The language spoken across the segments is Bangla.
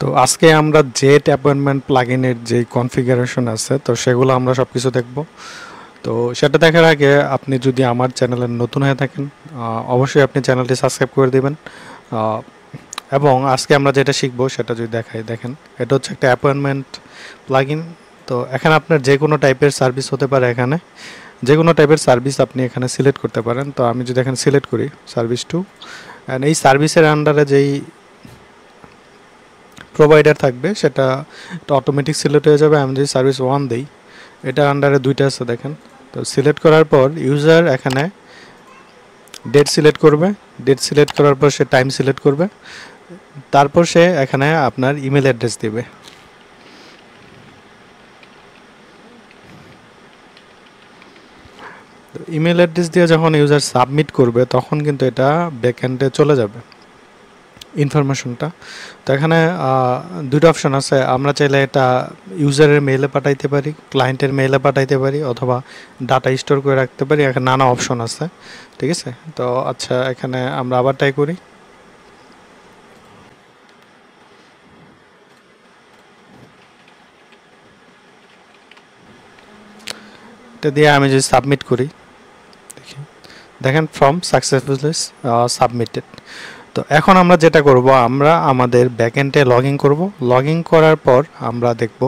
তো আজকে আমরা জেট অ্যাপয়েন্টমেন্ট প্লাগিনের যে কনফিগারেশন আছে তো সেগুলো আমরা সব কিছু দেখব তো সেটা দেখার আগে আপনি যদি আমার চ্যানেলে নতুন হয়ে থাকেন অবশ্যই আপনি চ্যানেলটি সাবস্ক্রাইব করে দেবেন এবং আজকে আমরা যেটা শিখবো সেটা যদি দেখাই দেখেন এটা হচ্ছে একটা অ্যাপয়েন্টমেন্ট প্লাগিন তো এখানে আপনার যে কোনো টাইপের সার্ভিস হতে পারে এখানে যে কোনো টাইপের সার্ভিস আপনি এখানে সিলেক্ট করতে পারেন তো আমি যদি এখানে সিলেক্ট করি সার্ভিস টু অ্যান্ড এই সার্ভিসের আন্ডারে যেই প্রোভাইডার থাকবে সেটা অটোমেটিক সিলেক্ট হয়ে যাবে আমি যদি সার্ভিস ওয়ান দিই এটা আন্ডারে দুইটা আছে দেখেন তো সিলেক্ট করার পর ইউজার এখানে ডেট সিলেক্ট করবে ডেট সিলেক্ট করার পর সে টাইম সিলেক্ট করবে তারপর সে এখানে আপনার ইমেল অ্যাড্রেস দেবে ইমেল অ্যাড্রেস দিয়ে যখন ইউজার সাবমিট করবে তখন কিন্তু এটা ব্যাকহ্যান্ডে চলে যাবে ইনফরমেশনটা তো এখানে দুটো অপশন আছে আমরা চাইলে এটা ইউজারের মেইলে পাঠাইতে পারি ক্লায়েন্টের মেইলে পাঠাইতে পারি অথবা ডাটা স্টোর করে রাখতে পারি এখানে নানা অপশন আছে ঠিক আছে তো আচ্ছা এখানে আমরা আবার ট্রাই করি এটা দিয়ে আমি যদি সাবমিট করি দেখেন ফ্রম সাকসেসফুল সাবমিটেড তো এখন আমরা যেটা করব আমরা আমাদের ব্যাকএন্ডে লগ ইন করবো লগ ইন করার পর আমরা দেখব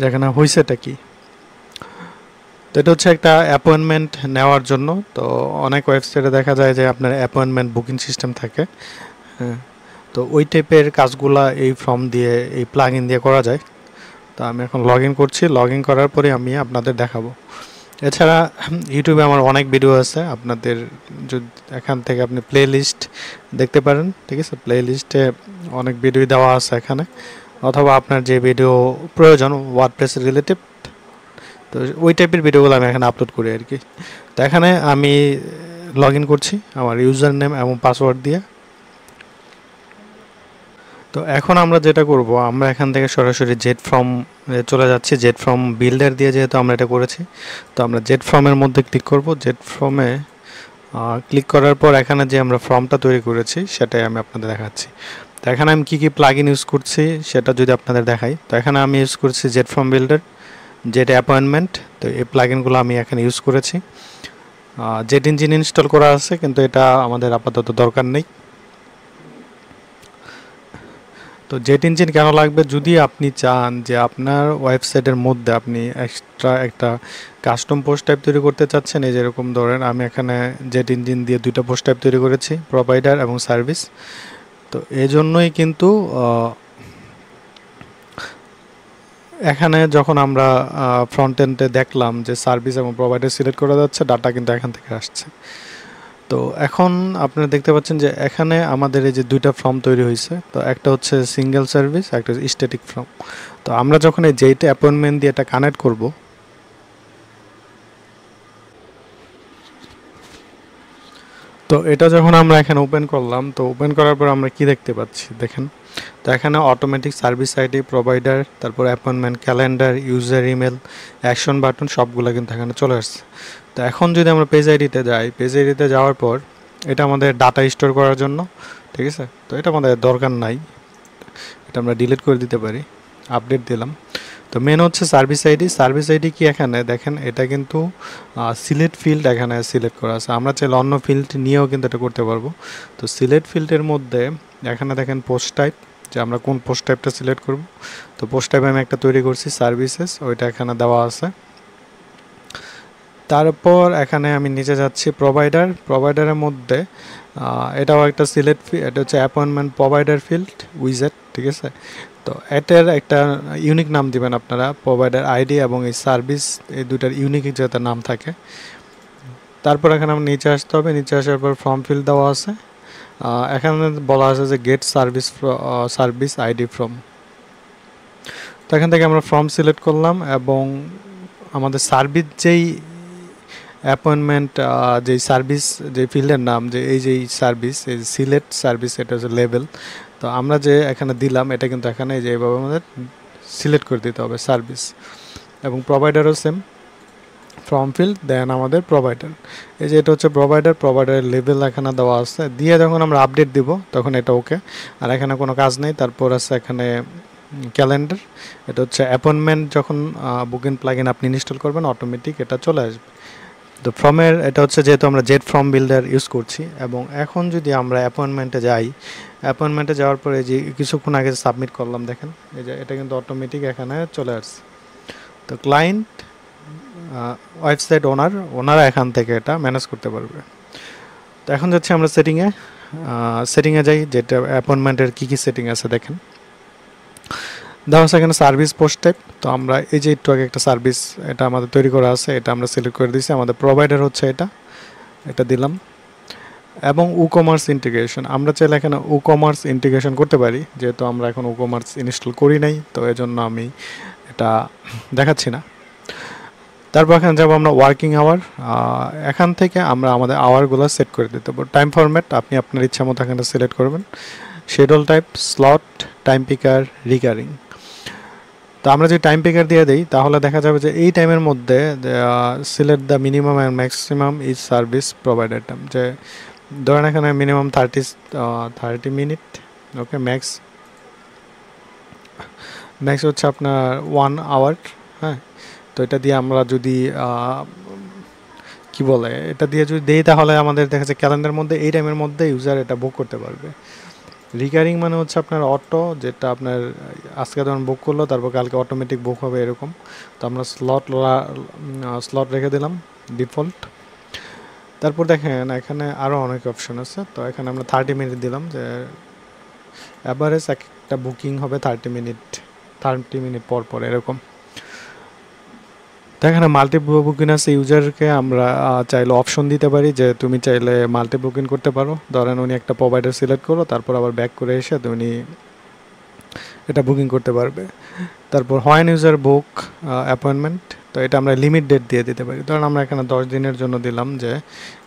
যেখানে হয়েছেটা কি তো এটা হচ্ছে একটা অ্যাপয়েন্টমেন্ট নেওয়ার জন্য তো অনেক ওয়েবসাইটে দেখা যায় যে আপনার অ্যাপয়েন্টমেন্ট বুকিং সিস্টেম থাকে হ্যাঁ তো ওই টাইপের কাজগুলা এই ফর্ম দিয়ে এই প্লাগ দিয়ে করা যায় তো আমি এখন লগ করছি লগ করার পরে আমি আপনাদের দেখাবো এছাড়া ইউটিউবে আমার অনেক ভিডিও আছে আপনাদের যদি এখান থেকে আপনি প্লে লিস্ট দেখতে পারেন ঠিক আছে প্লে লিস্টে অনেক ভিডিও দেওয়া আছে এখানে অথবা আপনার যে ভিডিও প্রয়োজন ওয়ার্ড প্রেসের রিলেটিভ তো ওই টাইপের ভিডিওগুলো আমি এখানে আপলোড করি আর কি তো এখানে আমি লগ করছি আমার ইউজার নেম এবং পাসওয়ার্ড দিয়ে তো এখন আমরা যেটা করব আমরা এখান থেকে সরাসরি জেড ফর্ম চলে যাচ্ছি জেড ফর্ম বিল্ডার দিয়ে যেহেতু আমরা এটা করেছি তো আমরা জেড ফর্মের মধ্যে ক্লিক করব জেড ফর্মে ক্লিক করার পর এখানে যে আমরা ফর্মটা তৈরি করেছি সেটাই আমি আপনাদের দেখাচ্ছি তো এখানে আমি কী কী প্লাগ ইউজ করছি সেটা যদি আপনাদের দেখাই তো এখানে আমি ইউজ করছি Jet form builder Jet appointment তো এই প্লাগ আমি এখানে ইউজ করেছি জেড ইঞ্জিন ইনস্টল করা আছে কিন্তু এটা আমাদের আপাতত দরকার নেই তো জেট ইঞ্জিন কেন লাগবে যদি আপনি চান যে আপনার ওয়েবসাইটের মধ্যে আপনি এক্সট্রা একটা কাস্টম পোস্ট টাইপ তৈরি করতে চাচ্ছেন এই যেরকম ধরেন আমি এখানে জেট ইঞ্জিন দিয়ে দুইটা পোস্ট টাইপ তৈরি করেছি প্রোভাইডার এবং সার্ভিস তো এই জন্যই কিন্তু এখানে যখন আমরা ফ্রন্ট এন্ডে দেখলাম যে সার্ভিস এবং প্রোভাইডার সিলেক্ট করা যাচ্ছে ডাটা কিন্তু এখান থেকে আসছে তো এখন আপনারা দেখতে পাচ্ছেন যে এখানে আমাদের এই যে দুইটা ফর্ম তৈরি হয়েছে তো একটা হচ্ছে সিঙ্গেল সার্ভিস একটা হচ্ছে স্ট্যাটিক ফর্ম তো আমরা যখন এই যেইটা অ্যাপয়েন্টমেন্ট দিয়ে এটা কানেক্ট করব তো এটা যখন আমরা এখানে ওপেন করলাম তো ওপেন করার পর আমরা কি দেখতে পাচ্ছি দেখেন তো এখানে অটোমেটিক সার্ভিস আইডি প্রোভাইডার তারপর appointment calendar user email action button সবগুলো কিন্তু এখানে চলে আসছে তো এখন যদি আমরা পেজ আইডিতে যাই পেজ আইডিতে যাওয়ার পর এটা আমাদের ডাটা স্টোর করার জন্য ঠিক আছে তো এটা আমাদের দরকার নাই এটা আমরা ডিলিট করে দিতে পারি আপডেট দিলাম তো মেন হচ্ছে সার্ভিস আইডি সার্ভিস আইডি কি এখানে দেখেন এটা কিন্তু সিলেক্ট ফিল্ড এখানে সিলেক্ট করা আছে আমরা চাইলে অন্য ফিল্ড নিয়েও কিন্তু এটা করতে পারবো তো সিলেক্ট ফিল্ডের মধ্যে এখানে দেখেন পোস্ট টাইপ যে আমরা কোন পোস্ট টাইপটা সিলেক্ট করব তো পোস্ট টাইপ আমি একটা তৈরি করছি সার্ভিসেস ওইটা এখানে দেওয়া আছে তারপর এখানে আমি নিচে যাচ্ছি প্রোভাইডার প্রোভাইডারের মধ্যে এটাও একটা সিলেক্ট এটা হচ্ছে অ্যাপয়েন্টমেন্ট প্রোভাইডার ফিল্ড উইজেট ঠিক আছে তো এটার একটা ইউনিক নাম দিবেন আপনারা প্রোভাইডার আইডি এবং এই সার্ভিস এই দুটার ইউনিক যাতে নাম থাকে তারপর এখানে আমার নিচে আসতে হবে নিচে আসার পর ফর্ম ফিল দেওয়া আছে এখানে বলা আছে যে get service service ID form তো এখান থেকে আমরা ফর্ম সিলেক্ট করলাম এবং আমাদের সার্ভিস যেই অ্যাপয়েন্টমেন্ট যেই সার্ভিস যে ফিল্ডের নাম যে এই যে সার্ভিস এই সিলেক্ট সার্ভিস এটা হচ্ছে লেভেল তো আমরা যে এখানে দিলাম এটা কিন্তু এখানে যে এইভাবে আমাদের সিলেক্ট করে দিতে হবে সার্ভিস এবং প্রোভাইডারও সেম ফর্ম ফিল্ড দেন আমাদের প্রোভাইডার এই যে এটা হচ্ছে প্রোভাইডার প্রোভাইডারের লেভেল এখানে দেওয়া আছে দিয়ে যখন আমরা আপডেট দিব তখন এটা ওকে আর এখানে কোনো কাজ নেই তারপর আছে এখানে ক্যালেন্ডার এটা হচ্ছে অ্যাপয়েন্টমেন্ট যখন বুকিং প্লাগিন আপনি ইনস্টল করবেন অটোমেটিক এটা চলে আসবে তো ফর্মের এটা হচ্ছে যেহেতু আমরা জেড ফর্ম বিল্ডার ইউজ করছি এবং এখন যদি আমরা অ্যাপয়েন্টমেন্টে যাই অ্যাপয়েন্টমেন্টে যাওয়ার পরে যে কিছুক্ষণ আগে সাবমিট করলাম দেখেন এই যে এটা কিন্তু অটোমেটিক এখানে চলে আসছে তো ক্লায়েন্ট ওয়েবসাইট ওনার ওনারা এখান থেকে এটা ম্যানেজ করতে পারবে তো এখন যাচ্ছি আমরা সেটিংয়ে সেটিংয়ে যাই যেটা অ্যাপয়েন্টমেন্টের কী কী সেটিং আছে দেখেন দেওয়া আছে এখানে সার্ভিস পোস্ট টাইপ তো আমরা এই যে একটু আগে একটা সার্ভিস এটা আমাদের তৈরি করা আছে এটা আমরা সিলেক্ট করে দিয়েছি আমাদের প্রোভাইডার হচ্ছে এটা এটা দিলাম এবং উ কমার্স ইন্টিগ্রেশন আমরা চাইলে এখানে উ কমার্স ইন্টিগ্রেশন করতে পারি যেহেতু আমরা এখন উ কমার্স ইনস্টল করি নাই তো এজন্য আমি এটা দেখাচ্ছি না তারপর এখানে যাবো আমরা ওয়ার্কিং আওয়ার এখান থেকে আমরা আমাদের আওয়ারগুলো সেট করে দিতে পারবো টাইম ফরম্যাট আপনি আপনার ইচ্ছা মতো এখানটা সিলেক্ট করবেন schedule type slot time picker recurring তো আমরা যদি টাইম পেকার দিয়ে দিই তাহলে দেখা যাবে যে এই টাইমের মধ্যে select the minimum and maximum is service provided যে ধরেন এখানে minimum thirty thirty minute okay max max হচ্ছে আপনার ওয়ান আওয়ার হ্যাঁ তো এটা দিয়ে আমরা যদি কি বলে এটা দিয়ে যদি দেই তাহলে আমাদের দেখা যাচ্ছে ক্যালেন্ডার মধ্যে এই টাইমের মধ্যে ইউজার এটা বুক করতে পারবে রিকারিং মানে হচ্ছে আপনার অটো যেটা আপনার আজকে ধরুন বুক করলো তারপর কালকে অটোমেটিক বুক হবে এরকম তো আমরা স্লট স্লট রেখে দিলাম ডিফল্ট তারপর দেখেন এখানে আরও অনেক অপশন আছে তো এখানে আমরা থার্টি মিনিট দিলাম যে অ্যাভারেজ একটা বুকিং হবে থার্টি মিনিট থার্টি মিনিট পর পর এরকম তো এখানে মাল্টিপল আছে ইউজারকে আমরা চাইলে অপশন দিতে পারি যে তুমি চাইলে মাল্টি বুকিং করতে পারো ধরেন উনি একটা প্রোভাইডার সিলেক্ট করো তারপর আবার ব্যাক করে এসে তুমি এটা বুকিং করতে পারবে তারপর হয়েন ইউজার বুক অ্যাপয়েন্টমেন্ট তো এটা আমরা লিমিট ডেট দিয়ে দিতে পারি ধরেন আমরা এখানে দশ দিনের জন্য দিলাম যে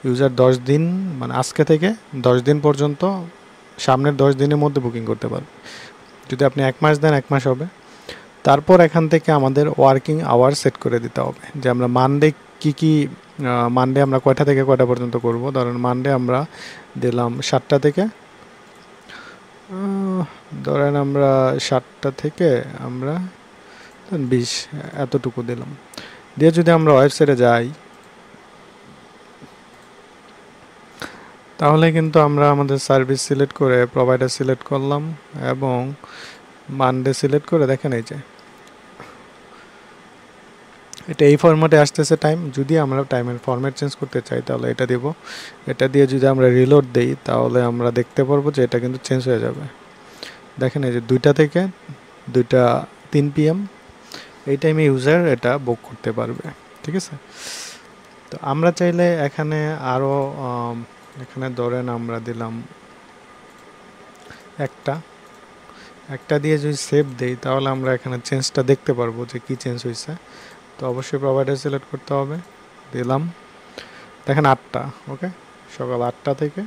ইউজার দশ দিন মানে আজকে থেকে দশ দিন পর্যন্ত সামনের দশ দিনের মধ্যে বুকিং করতে পারবে যদি আপনি এক মাস দেন এক মাস হবে তারপর এখান থেকে আমাদের ওয়ার্কিং আওয়ার সেট করে দিতে হবে যে আমরা মানডে কী কী মানডে আমরা কয়টা থেকে কয়টা পর্যন্ত করব ধরেন মানডে আমরা দিলাম সাতটা থেকে ধরেন আমরা সাতটা থেকে আমরা বিশ এতটুকু দিলাম দিয়ে যদি আমরা ওয়েবসাইটে যাই তাহলে কিন্তু আমরা আমাদের সার্ভিস সিলেক্ট করে প্রোভাইডার সিলেক্ট করলাম এবং মানডে সিলেক্ট করে দেখেন এই যে এটা এই ফর্মেটে আসতেছে টাইম যদি আমরা টাইমের ফর্মেট চেঞ্জ করতে চাই তাহলে এটা দেব এটা দিয়ে যদি আমরা রিলোড দেই তাহলে আমরা দেখতে পারবো যে এটা কিন্তু চেঞ্জ হয়ে যাবে দেখেন এই যে দুইটা থেকে দুইটা তিন পিএম এই টাইমে ইউজার এটা বুক করতে পারবে ঠিক আছে তো আমরা চাইলে এখানে আরও এখানে ধরেন আমরা দিলাম একটা একটা দিয়ে যদি সেভ দেই তাহলে আমরা এখানে চেঞ্জটা দেখতে পারবো যে কি চেঞ্জ হয়েছে তো অবশ্যই প্রোভাইডার সিলেক্ট করতে হবে দিলাম দেখেন আটটা ওকে সকাল আটটা থেকে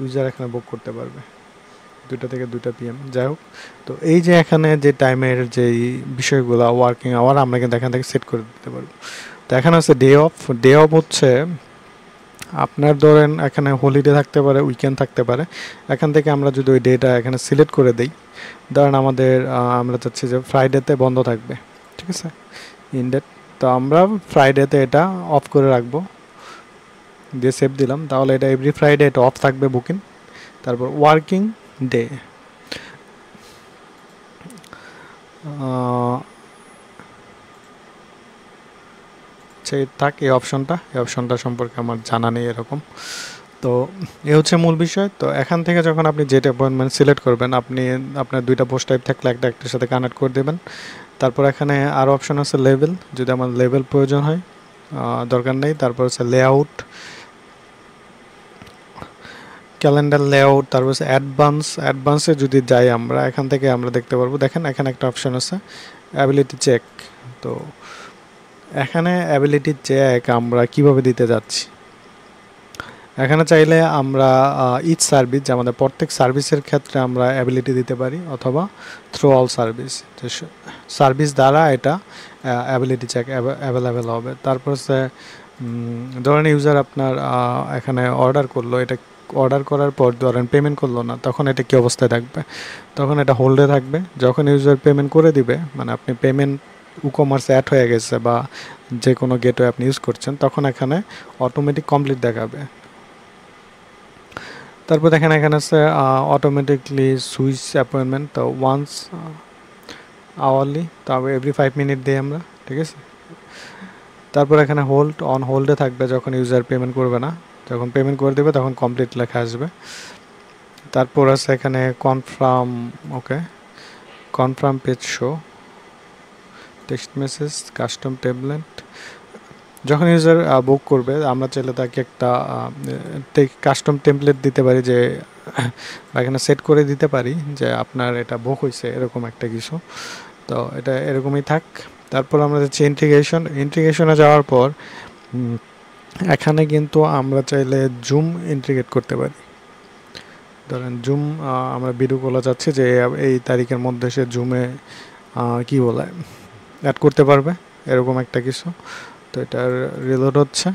ইউজার এখানে বুক করতে পারবে দুটা থেকে দুটা পিএম যাই হোক তো এই যে এখানে যে টাইমের যে বিষয়গুলো ওয়ার্কিং আওয়ার আমরা কিন্তু এখান থেকে সেট করে দিতে পারবো তো এখানে হচ্ছে ডে অফ ডে অফ হচ্ছে আপনার ধরেন এখানে হোলিডে থাকতে পারে উইকেন্ড থাকতে পারে এখান থেকে আমরা যদি ওই ডেটা এখানে সিলেক্ট করে দিই ধরেন আমাদের আমরা চাচ্ছি যে ফ্রাইডেতে বন্ধ থাকবে আছে ইনডেট তো আমরা ফ্রাইডেতে এটা অফ করে রাখবো দিয়ে সেভ দিলাম তাহলে এটা এভরি ফ্রাইডে এটা অফ থাকবে বুকিং তারপর ওয়ার্কিং ডে সেই থাক এই অপশনটা এই অপশনটা সম্পর্কে আমার জানা নেই এরকম তো এ হচ্ছে মূল বিষয় তো এখান থেকে যখন আপনি যেটা অ্যাপয়েন্টমেন্ট সিলেক্ট করবেন আপনি আপনার দুইটা পোস্ট টাইপ থাকলে একটা একটার সাথে কানেক্ট করে দেবেন তারপর এখানে আরও অপশন আছে লেভেল যদি আমার লেভেল প্রয়োজন হয় দরকার নেই তারপর হচ্ছে লেআউট ক্যালেন্ডার লেআউট তারপর হচ্ছে অ্যাডভান্স অ্যাডভান্সে যদি যাই আমরা এখান থেকে আমরা দেখতে পারবো দেখেন এখানে একটা অপশন আছে অ্যাবিলিটি চেক তো এখানে অ্যাবিলিটি চেক আমরা কিভাবে দিতে যাচ্ছি এখানে চাইলে আমরা ইচ সার্ভিস যে আমাদের প্রত্যেক সার্ভিসের ক্ষেত্রে আমরা অ্যাবিলিটি দিতে পারি অথবা থ্রু অল সার্ভিস সার্ভিস দ্বারা এটা অ্যাবিলিটি চেক অ্যাভেলেবেল হবে তারপর সে ধরেন ইউজার আপনার এখানে অর্ডার করলো এটা অর্ডার করার পর ধরেন পেমেন্ট করলো না তখন এটা কী অবস্থায় থাকবে তখন এটা হোল্ডে থাকবে যখন ইউজার পেমেন্ট করে দিবে মানে আপনি পেমেন্ট উকমার্স অ্যাড হয়ে গেছে বা যে কোনো গেটওয়ে আপনি ইউজ করছেন তখন এখানে অটোমেটিক কমপ্লিট দেখাবে তারপর দেখেন এখানে আছে অটোমেটিকলি সুইচ অ্যাপয়েন্টমেন্ট তো ওয়ান্স আওয়ারলি তারপর এভরি ফাইভ মিনিট দিই আমরা ঠিক আছে তারপর এখানে হোল্ড অন হোল্ডে থাকবে যখন ইউজার পেমেন্ট করবে না যখন পেমেন্ট করে দেবে তখন কমপ্লিট লেখা আসবে তারপর আছে এখানে confirm okay confirm page show text message custom tablet যখন ইউজার বুক করবে আমরা চাইলে তাকে একটা কাস্টম টেমপ্লেট দিতে পারি যে এখানে সেট করে দিতে পারি যে আপনার এটা বুক হয়েছে এরকম একটা কিছু তো এটা এরকমই থাক তারপর আমরা যাচ্ছি ইন্টিগ্রেশন ইন্টিগ্রেশনে যাওয়ার পর এখানে কিন্তু আমরা চাইলে জুম ইন্টিগ্রেট করতে পারি ধরেন জুম আমরা ভিডিও কলা যাচ্ছে যে এই তারিখের মধ্যে সে জুমে কি বলে অ্যাড করতে পারবে এরকম একটা কিছু তো এটার রিলোড হচ্ছে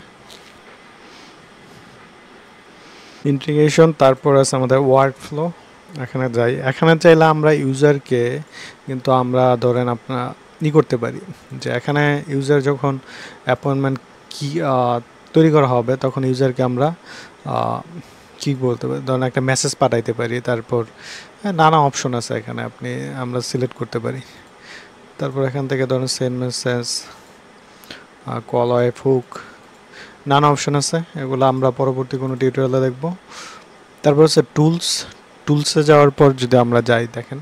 ইন্টিগ্রেশন তারপর আছে আমাদের ওয়ার্ক ফ্লো এখানে যাই এখানে চাইলে আমরা ইউজারকে কিন্তু আমরা ধরেন আপনার ই করতে পারি যে এখানে ইউজার যখন অ্যাপয়েন্টমেন্ট কি তৈরি করা হবে তখন ইউজারকে আমরা কি বলতে পারি ধরেন একটা মেসেজ পাঠাইতে পারি তারপর নানা অপশন আছে এখানে আপনি আমরা সিলেক্ট করতে পারি তারপর এখান থেকে ধরেন সেন্ড মেসেজ কলয় ফুক নানা অপশন আছে এগুলো আমরা পরবর্তী কোনো টিউটোরিয়ালে দেখব তারপর হচ্ছে টুলস টুলসে যাওয়ার পর যদি আমরা যাই দেখেন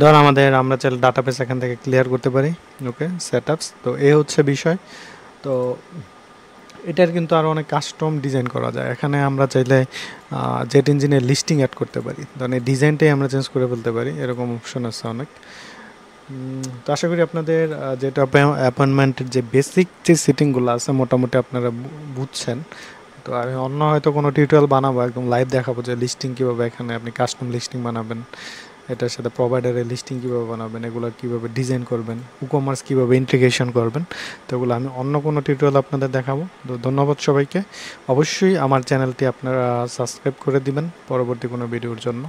ধর আমাদের আমরা চাইলে ডাটাবেস এখান থেকে ক্লিয়ার করতে পারি ওকে সেট তো এ হচ্ছে বিষয় তো এটার কিন্তু আরও অনেক কাস্টম ডিজাইন করা যায় এখানে আমরা চাইলে জেট ইঞ্জিনের লিস্টিং অ্যাড করতে পারি ধরেন ডিজাইনটাই আমরা চেঞ্জ করে ফেলতে পারি এরকম অপশন আছে অনেক তো আশা করি আপনাদের যেটা অ্যাপয়েন্টমেন্টের যে বেসিক যে সিটিংগুলো আছে মোটামুটি আপনারা বুঝছেন তো আমি অন্য হয়তো কোনো টিউটোরিয়াল বানাবো একদম লাইভ দেখাবো যে লিস্টিং কীভাবে এখানে আপনি কাস্টম লিস্টিং বানাবেন এটার সাথে প্রোভাইডারের লিস্টিং কীভাবে বানাবেন এগুলো কীভাবে ডিজাইন করবেন কমার্স কীভাবে ইন্টিগ্রেশন করবেন তো এগুলো আমি অন্য কোনো টিউটোরিয়াল আপনাদের দেখাবো তো ধন্যবাদ সবাইকে অবশ্যই আমার চ্যানেলটি আপনারা সাবস্ক্রাইব করে দিবেন পরবর্তী কোনো ভিডিওর জন্য